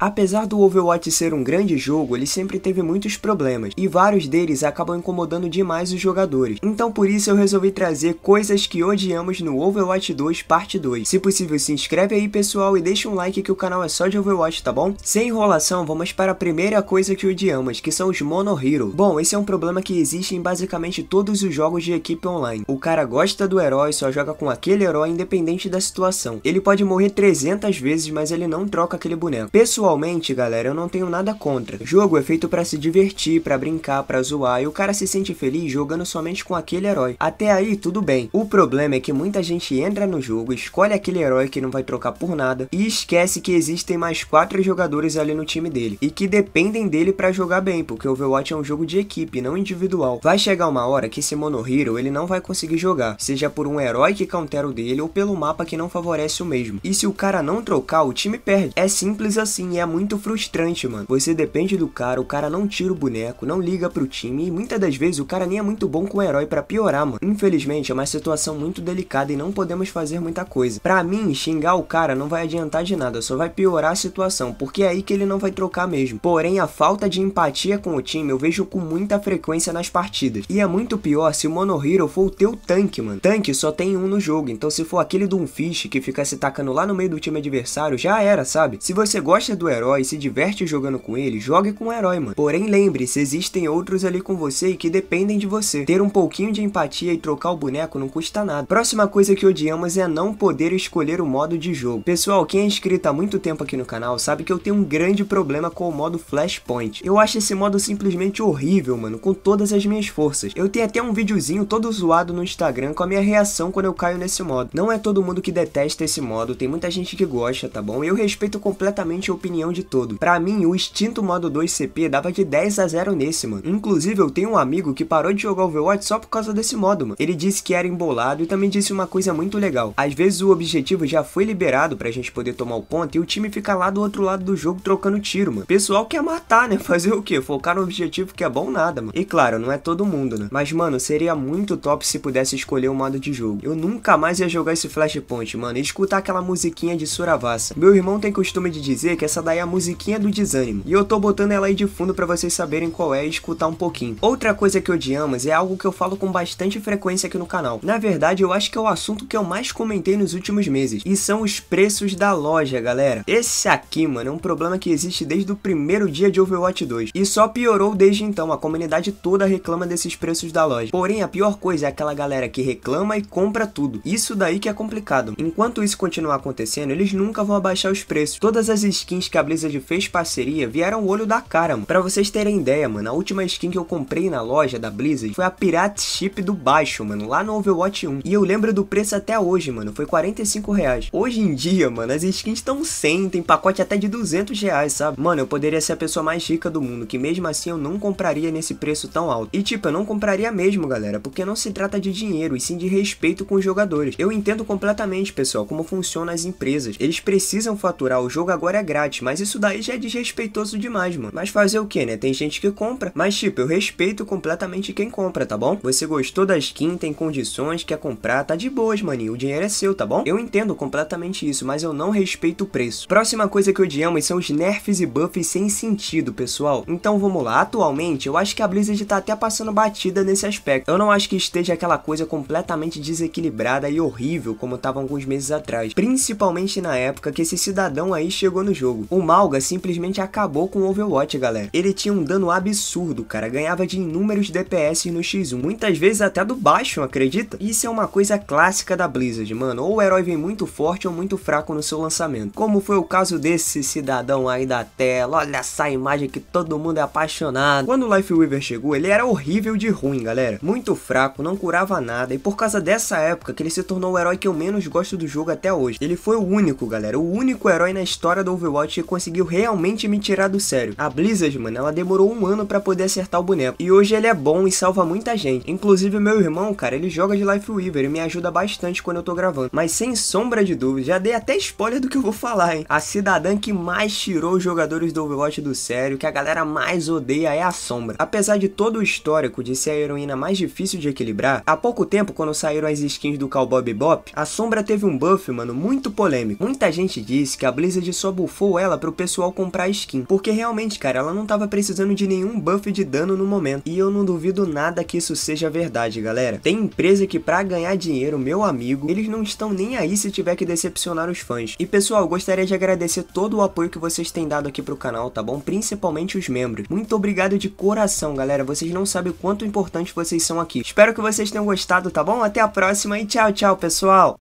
Apesar do Overwatch ser um grande jogo, ele sempre teve muitos problemas, e vários deles acabam incomodando demais os jogadores. Então por isso eu resolvi trazer coisas que odiamos no Overwatch 2 Parte 2. Se possível, se inscreve aí pessoal e deixa um like que o canal é só de Overwatch, tá bom? Sem enrolação, vamos para a primeira coisa que odiamos, que são os Mono Hero. Bom, esse é um problema que existe em basicamente todos os jogos de equipe online. O cara gosta do herói, só joga com aquele herói independente da situação. Ele pode morrer 300 vezes, mas ele não troca aquele boneco. Pessoal, Igualmente, galera, eu não tenho nada contra. O jogo é feito para se divertir, para brincar, para zoar, e o cara se sente feliz jogando somente com aquele herói. Até aí, tudo bem. O problema é que muita gente entra no jogo, escolhe aquele herói que não vai trocar por nada, e esquece que existem mais quatro jogadores ali no time dele, e que dependem dele para jogar bem, porque Overwatch é um jogo de equipe, não individual. Vai chegar uma hora que esse Mono Hero, ele não vai conseguir jogar, seja por um herói que countera o dele, ou pelo mapa que não favorece o mesmo. E se o cara não trocar, o time perde. É simples assim, é muito frustrante, mano. Você depende do cara, o cara não tira o boneco, não liga pro time e muitas das vezes o cara nem é muito bom com o herói para piorar, mano. Infelizmente, é uma situação muito delicada e não podemos fazer muita coisa. Pra mim, xingar o cara não vai adiantar de nada, só vai piorar a situação, porque é aí que ele não vai trocar mesmo. Porém, a falta de empatia com o time eu vejo com muita frequência nas partidas. E é muito pior se o Mono Hero for o teu tanque, mano. Tanque só tem um no jogo, então se for aquele do um que fica se tacando lá no meio do time adversário, já era, sabe? Se você gosta do herói, se diverte jogando com ele, jogue com o herói, mano. Porém, lembre-se, existem outros ali com você e que dependem de você. Ter um pouquinho de empatia e trocar o boneco não custa nada. Próxima coisa que odiamos é não poder escolher o modo de jogo. Pessoal, quem é inscrito há muito tempo aqui no canal sabe que eu tenho um grande problema com o modo Flashpoint. Eu acho esse modo simplesmente horrível, mano, com todas as minhas forças. Eu tenho até um videozinho todo zoado no Instagram com a minha reação quando eu caio nesse modo. Não é todo mundo que detesta esse modo, tem muita gente que gosta, tá bom? Eu respeito completamente a opinião opinião de todo. Para mim, o extinto modo 2 CP dava de 10 a 0 nesse, mano. Inclusive, eu tenho um amigo que parou de jogar Overwatch só por causa desse modo, mano. Ele disse que era embolado e também disse uma coisa muito legal. Às vezes o objetivo já foi liberado pra gente poder tomar o ponto e o time fica lá do outro lado do jogo trocando tiro, mano. Pessoal quer matar, né? Fazer o quê? Focar no objetivo que é bom nada, mano. E claro, não é todo mundo, né? Mas, mano, seria muito top se pudesse escolher o um modo de jogo. Eu nunca mais ia jogar esse Flashpoint, mano, e escutar aquela musiquinha de Suravassa. Meu irmão tem costume de dizer que essa essa daí é a musiquinha do desânimo. E eu tô botando ela aí de fundo para vocês saberem qual é e escutar um pouquinho. Outra coisa que odiamos é algo que eu falo com bastante frequência aqui no canal. Na verdade, eu acho que é o assunto que eu mais comentei nos últimos meses. E são os preços da loja, galera. Esse aqui, mano, é um problema que existe desde o primeiro dia de Overwatch 2. E só piorou desde então. A comunidade toda reclama desses preços da loja. Porém, a pior coisa é aquela galera que reclama e compra tudo. Isso daí que é complicado. Enquanto isso continuar acontecendo, eles nunca vão abaixar os preços. Todas as skins que a Blizzard fez parceria vieram o olho da cara, mano. Pra vocês terem ideia, mano, a última skin que eu comprei na loja da Blizzard foi a Pirate Ship do Baixo, mano, lá no Overwatch 1. E eu lembro do preço até hoje, mano, foi 45 reais. Hoje em dia, mano, as skins estão 100, tem pacote até de 200 reais, sabe? Mano, eu poderia ser a pessoa mais rica do mundo, que mesmo assim eu não compraria nesse preço tão alto. E tipo, eu não compraria mesmo, galera, porque não se trata de dinheiro, e sim de respeito com os jogadores. Eu entendo completamente, pessoal, como funcionam as empresas. Eles precisam faturar, o jogo agora é grátis, mas isso daí já é desrespeitoso demais, mano. Mas fazer o que, né? Tem gente que compra, mas tipo, eu respeito completamente quem compra, tá bom? Você gostou da skin, tem condições, quer comprar, tá de boas, maninho, o dinheiro é seu, tá bom? Eu entendo completamente isso, mas eu não respeito o preço. Próxima coisa que odiamos são os nerfs e buffs sem sentido, pessoal. Então vamos lá, atualmente eu acho que a Blizzard tá até passando batida nesse aspecto. Eu não acho que esteja aquela coisa completamente desequilibrada e horrível como tava alguns meses atrás, principalmente na época que esse cidadão aí chegou no jogo. O Malga simplesmente acabou com o Overwatch, galera. Ele tinha um dano absurdo, cara. Ganhava de inúmeros DPS no X1. Muitas vezes até do baixo, acredita? Isso é uma coisa clássica da Blizzard, mano. Ou o herói vem muito forte ou muito fraco no seu lançamento. Como foi o caso desse cidadão aí da tela. Olha essa imagem que todo mundo é apaixonado. Quando o Lifeweaver chegou, ele era horrível de ruim, galera. Muito fraco, não curava nada. E por causa dessa época que ele se tornou o herói que eu menos gosto do jogo até hoje. Ele foi o único, galera. O único herói na história do Overwatch conseguiu realmente me tirar do sério. A Blizzard, mano, ela demorou um ano para poder acertar o boneco. E hoje ele é bom e salva muita gente. Inclusive, meu irmão, cara, ele joga de Life Weaver e me ajuda bastante quando eu tô gravando. Mas sem sombra de dúvida, já dei até spoiler do que eu vou falar, hein? A cidadã que mais tirou os jogadores do Overwatch do sério, que a galera mais odeia é a Sombra. Apesar de todo o histórico de ser a heroína mais difícil de equilibrar, há pouco tempo, quando saíram as skins do Cowboy Bebop, a Sombra teve um buff, mano, muito polêmico. Muita gente disse que a Blizzard só buffou ela ela pro pessoal comprar skin. Porque realmente, cara, ela não tava precisando de nenhum buff de dano no momento. E eu não duvido nada que isso seja verdade, galera. Tem empresa que pra ganhar dinheiro, meu amigo, eles não estão nem aí se tiver que decepcionar os fãs. E pessoal, gostaria de agradecer todo o apoio que vocês têm dado aqui pro canal, tá bom? Principalmente os membros. Muito obrigado de coração, galera. Vocês não sabem o quanto importante vocês são aqui. Espero que vocês tenham gostado, tá bom? Até a próxima e tchau, tchau, pessoal!